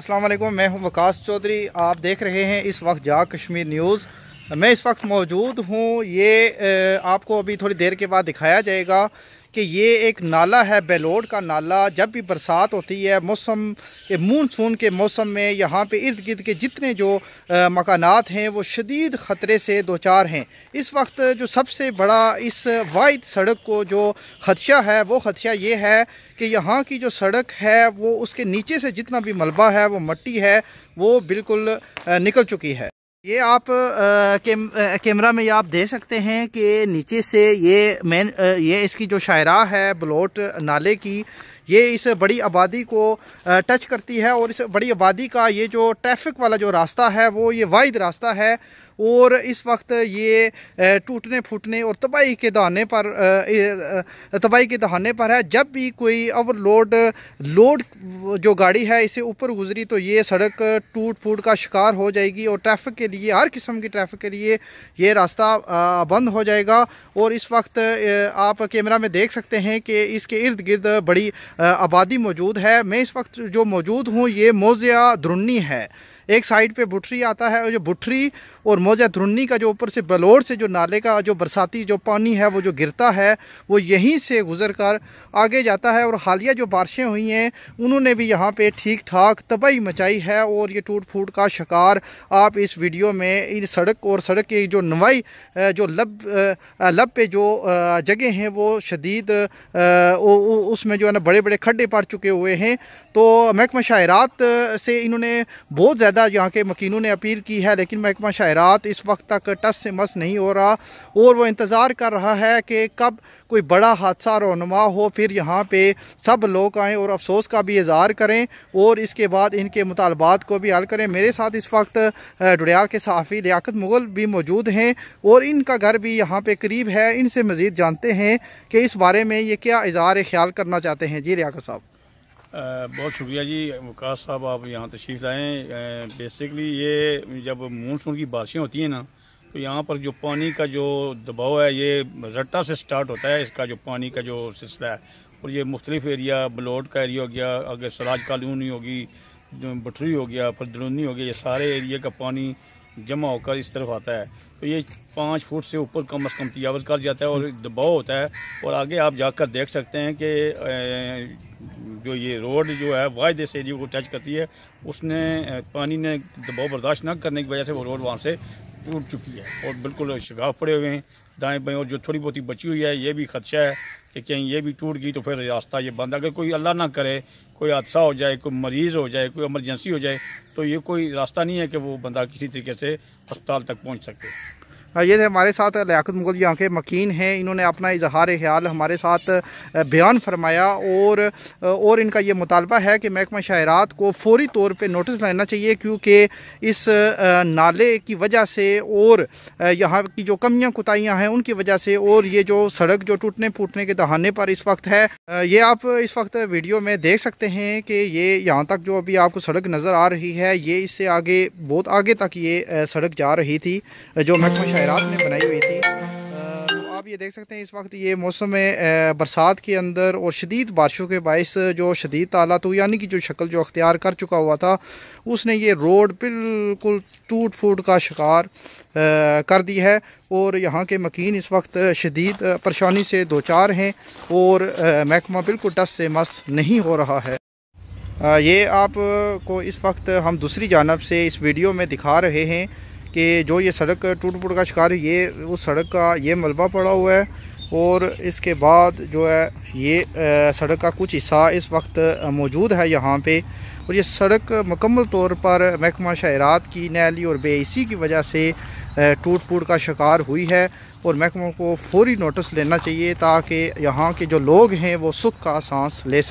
अस्सलाम मैं हूं वकास चौधरी आप देख रहे हैं इस वक्त जा कश्मीर न्यूज़ मैं इस वक्त मौजूद हूं ये आपको अभी थोड़ी देर के बाद दिखाया जाएगा कि ये एक नाला है बेलोड का नाला जब भी बरसात होती है मौसम मानसून के मौसम में यहाँ पे इर्द गिर्द के जितने जो मकानात हैं वो शदीद ख़तरे से दो चार हैं इस वक्त जो सबसे बड़ा इस वाद सड़क को जो ख़दशा है वो ख़दशा ये है कि यहाँ की जो सड़क है वो उसके नीचे से जितना भी मलबा है वो मट्टी है वो बिल्कुल निकल चुकी है ये आप कैमरा में ये में आप देख सकते हैं कि नीचे से ये मेन ये इसकी जो शायरा है बलोट नाले की ये इस बड़ी आबादी को टच करती है और इस बड़ी आबादी का ये जो ट्रैफिक वाला जो रास्ता है वो ये वाइद रास्ता है और इस वक्त ये टूटने फूटने और तबाही के दहाने पर तबाही के दहाने पर है जब भी कोई ओवरलोड लोड जो गाड़ी है इसे ऊपर गुजरी तो ये सड़क टूट फूट का शिकार हो जाएगी और ट्रैफिक के लिए हर किस्म की ट्रैफिक के लिए ये रास्ता बंद हो जाएगा और इस वक्त आप कैमरा में देख सकते हैं कि इसके इर्द गिर्द बड़ी आबादी मौजूद है मैं इस वक्त जो मौजूद हूँ ये मोज़िया द्रुन्नी है एक साइड पे भुठरी आता है और जो भुठरी और मौजा धुन्नी का जो ऊपर से बलोर से जो नाले का जो बरसाती जो पानी है वो जो गिरता है वो यहीं से गुजर कर आगे जाता है और हालिया जो बारिशें हुई हैं उन्होंने भी यहाँ पे ठीक ठाक तबाही मचाई है और ये टूट फूट का शिकार आप इस वीडियो में इन सड़क और सड़क की जो नवाई जो लब लब पे जो जगह हैं वो शदीद उसमें जो है ना बड़े बड़े खड्डे पड़ चुके हुए हैं तो महकमा शायरात से इन्होंने बहुत ज़्यादा यहाँ के मकीनों ने अपील की है लेकिन महकमा शायरात खैरात इस वक्त तक टस से मस नहीं हो रहा और वो इंतज़ार कर रहा है कि कब कोई बड़ा हादसा रोनमा हो फिर यहाँ पे सब लोग आएँ और अफसोस का भी इजहार करें और इसके बाद इनके मुतालबात को भी हल करें मेरे साथ इस वक्त डुडियाल के सहाफ़ी लियाकत मुग़ल भी मौजूद हैं और इनका घर भी यहाँ पे करीब है इनसे मज़ीद जानते हैं कि इस बारे में ये क्या इजहार ख्याल करना चाहते हैं जी लियाकत साहब बहुत शुक्रिया जी वकास साहब आप यहाँ तशरीफ़ लाएँ बेसिकली ये जब मानसून की बारिशें होती हैं ना तो यहाँ पर जो पानी का जो दबाव है ये रट्टा से स्टार्ट होता है इसका जो पानी का जो सिलसिला है और ये मुख्तलिफ एरिया बलोट का एरिया हो गया अगर सराज कॉलोनी होगी बठरी हो गया फरदलूनी हो गया ये सारे एरिया का पानी जमा होकर इस तरफ आता है तो ये पाँच फुट से ऊपर कम अज़ कम तजावज़ कर जाता है और दबाव होता है और आगे आप जाकर देख सकते हैं कि जो ये रोड जो है वाइज इस एरिए को टच करती है उसने पानी ने दबाव बर्दाश्त न करने की वजह से वो रोड वहाँ से टूट चुकी है और बिल्कुल शिकाफ पड़े हुए हैं दाएँ बाएँ और जो थोड़ी बहुत ही बची हुई है ये भी खदशा है कि कहीं ये भी टूट गई तो फिर रास्ता ये बंद अगर कोई अल्लाह ना करे कोई हादसा हो जाए कोई मरीज़ हो जाए कोई एमरजेंसी हो जाए तो ये कोई रास्ता नहीं है कि वो बंदा किसी तरीके से अस्पताल तक पहुँच सके हाँ, ये थे हमारे साथ लियात मुगल यहाँ के मकीन हैं इन्होंने अपना इजहार ख्याल हमारे साथ बयान फरमाया और और इनका ये मुतालबा है कि महकमा शायरात को फौरी तौर पर नोटिस लेना चाहिए क्योंकि इस नाले की वजह से और यहाँ की जो कमियाँ कोताहियाँ हैं उनकी वजह से और ये जो सड़क जो टूटने फूटने के दहाने पर इस वक्त है ये आप इस वक्त वीडियो में देख सकते हैं कि ये यहाँ तक जो अभी आपको सड़क नज़र आ रही है ये इससे आगे बहुत आगे तक ये सड़क जा रही थी जो महकमा खैरात ने बनाई हुई थी तो आप ये देख सकते हैं इस वक्त ये मौसम बरसात के अंदर और शदीद बारिशों के बायस जो शदीद तालात तो यानी कि जो शक्ल जो अख्तियार कर चुका हुआ था उसने ये रोड बिल्कुल टूट फूट का शिकार कर दी है और यहाँ के मकीन इस वक्त शदीद परेशानी से दो चार हैं और महकमा बिल्कुल टस से मस नहीं हो रहा है ये आपको इस वक्त हम दूसरी जानब से इस वीडियो में दिखा रहे हैं कि जो ये सड़क टूट फूट का शिकार ये उस सड़क का ये मलबा पड़ा हुआ है और इसके बाद जो है ये सड़क का कुछ हिस्सा इस वक्त मौजूद है यहाँ पे और ये सड़क मकम्मल तौर पर महकमा शहरात की नैली और बेसी की वजह से टूट फूट का शिकार हुई है और महकमों को फौरी नोटिस लेना चाहिए ताकि यहाँ के जो लोग हैं वो सुख का सांस ले सकें